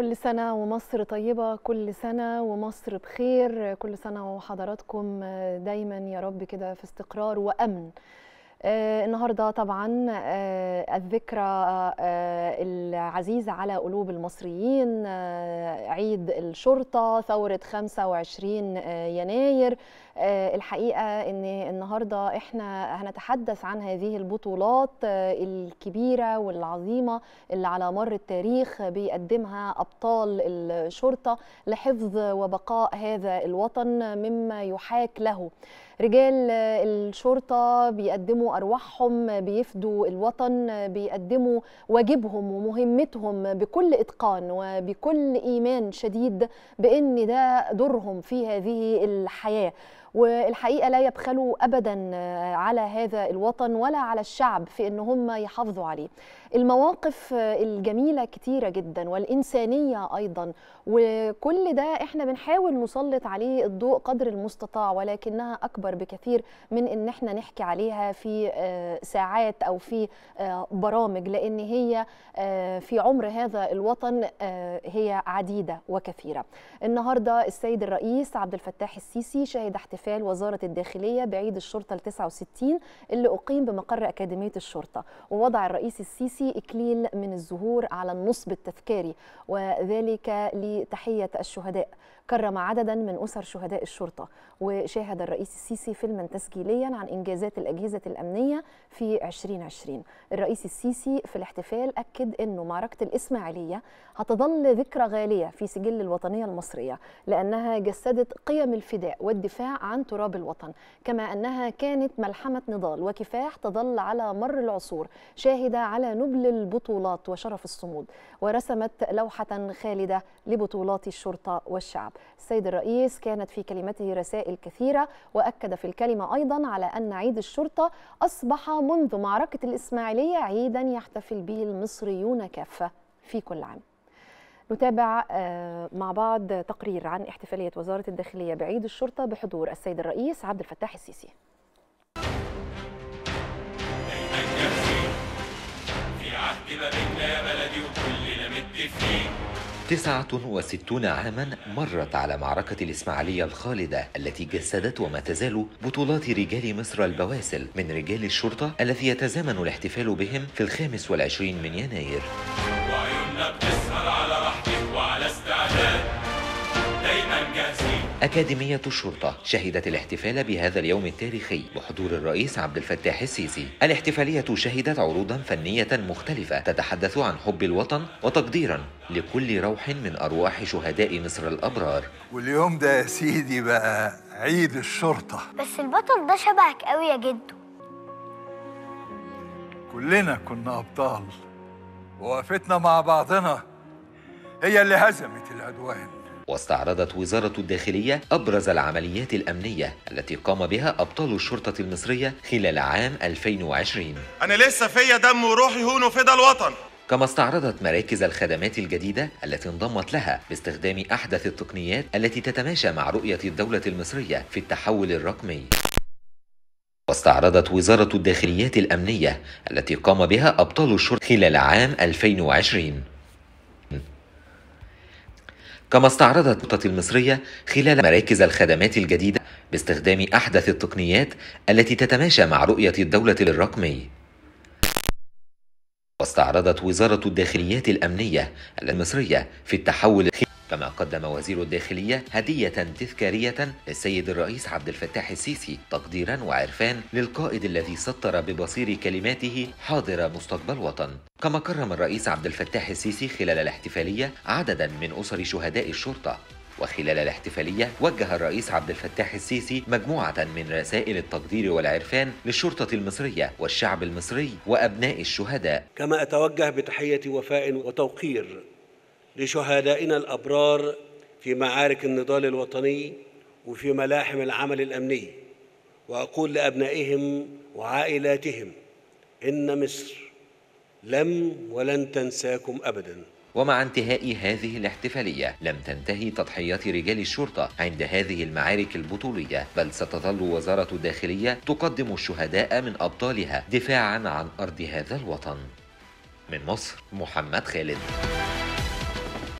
كل سنة ومصر طيبة كل سنة ومصر بخير كل سنة وحضراتكم دايما يا رب كده في استقرار وأمن آه، النهارده طبعا آه، الذكرى آه، العزيزه على قلوب المصريين عيد الشرطه ثوره 25 يناير الحقيقه ان النهارده احنا هنتحدث عن هذه البطولات الكبيره والعظيمه اللي على مر التاريخ بيقدمها ابطال الشرطه لحفظ وبقاء هذا الوطن مما يحاك له رجال الشرطه بيقدموا ارواحهم بيفدوا الوطن بيقدموا واجبهم ومهمتهم بكل اتقان وبكل ايمان شديد بان ده دورهم في هذه الحياه والحقيقه لا يبخلوا ابدا آه، على هذا الوطن ولا على الشعب في ان هم يحافظوا عليه المواقف آه، الجميله كتيره جدا والانسانيه ايضا وكل ده احنا بنحاول نسلط عليه الضوء قدر المستطاع ولكنها اكبر بكثير من ان احنا نحكي عليها في آه، ساعات او في برامج لان هي في عمر هذا الوطن هي عديده وكثيره النهارده السيد الرئيس عبد الفتاح السيسي شهد احتفال احتفال وزارة الداخلية بعيد الشرطة ال 69 اللي أقيم بمقر أكاديمية الشرطة ووضع الرئيس السيسي إكليل من الزهور على النصب التذكاري وذلك لتحية الشهداء كرم عددا من أسر شهداء الشرطة وشاهد الرئيس السيسي فيلما تسجيليا عن إنجازات الأجهزة الأمنية في 2020 الرئيس السيسي في الاحتفال أكد أنه معركة الإسماعيلية هتظل ذكرى غالية في سجل الوطنية المصرية لأنها جسدت قيم الفداء والدفاع عن تراب الوطن كما أنها كانت ملحمة نضال وكفاح تظل على مر العصور شاهدة على نبل البطولات وشرف الصمود ورسمت لوحة خالدة لبطولات الشرطة والشعب السيد الرئيس كانت في كلمته رسائل كثيرة وأكد في الكلمة أيضا على أن عيد الشرطة أصبح منذ معركة الإسماعيلية عيدا يحتفل به المصريون كافة في كل عام نتابع آه، مع بعض تقرير عن احتفالية وزارة الداخلية بعيد الشرطة بحضور السيد الرئيس عبد الفتاح السيسي في عهد ما بلدي وكلنا متفقين تسعة وستون عاما مرت على معركة الإسماعيلية الخالدة التي جسدت وما تزال بطولات رجال مصر البواسل من رجال الشرطة الذي يتزامن الاحتفال بهم في الخامس والعشرين من يناير أكاديمية الشرطة شهدت الاحتفال بهذا اليوم التاريخي بحضور الرئيس عبد الفتاح السيسي الاحتفالية شهدت عروضا فنية مختلفة تتحدث عن حب الوطن وتقديرا لكل روح من أرواح شهداء مصر الأبرار واليوم ده يا سيدي بقى عيد الشرطة بس البطل ده شبهك قوي يا جدو كلنا كنا أبطال ووقفتنا مع بعضنا هي اللي هزمت العدوان واستعرضت وزارة الداخلية أبرز العمليات الأمنية التي قام بها أبطال الشرطة المصرية خلال عام 2020 أنا لسه فيا دم وروحي هون وفدا الوطن كما استعرضت مراكز الخدمات الجديدة التي انضمت لها باستخدام أحدث التقنيات التي تتماشى مع رؤية الدولة المصرية في التحول الرقمي واستعرضت وزارة الداخليات الأمنية التي قام بها أبطال الشرطة خلال عام 2020 كما استعرضت النقطة المصرية خلال مراكز الخدمات الجديدة باستخدام أحدث التقنيات التي تتماشى مع رؤية الدولة الرقمي واستعرضت وزارة الداخليات الأمنية المصرية في التحول كما قدم وزير الداخلية هدية تذكارية للسيد الرئيس عبد الفتاح السيسي تقديرا وعرفان للقائد الذي سطر ببصير كلماته حاضر مستقبل وطن كما كرم الرئيس عبد الفتاح السيسي خلال الاحتفالية عددا من أسر شهداء الشرطة وخلال الاحتفالية وجه الرئيس عبد الفتاح السيسي مجموعة من رسائل التقدير والعرفان للشرطة المصرية والشعب المصري وأبناء الشهداء كما أتوجه بتحية وفاء وتوقير لشهدائنا الأبرار في معارك النضال الوطني وفي ملاحم العمل الأمني وأقول لأبنائهم وعائلاتهم إن مصر لم ولن تنساكم أبداً ومع انتهاء هذه الاحتفالية لم تنتهي تضحيات رجال الشرطة عند هذه المعارك البطولية بل ستظل وزارة الداخلية تقدم الشهداء من أبطالها دفاعا عن أرض هذا الوطن من مصر محمد خالد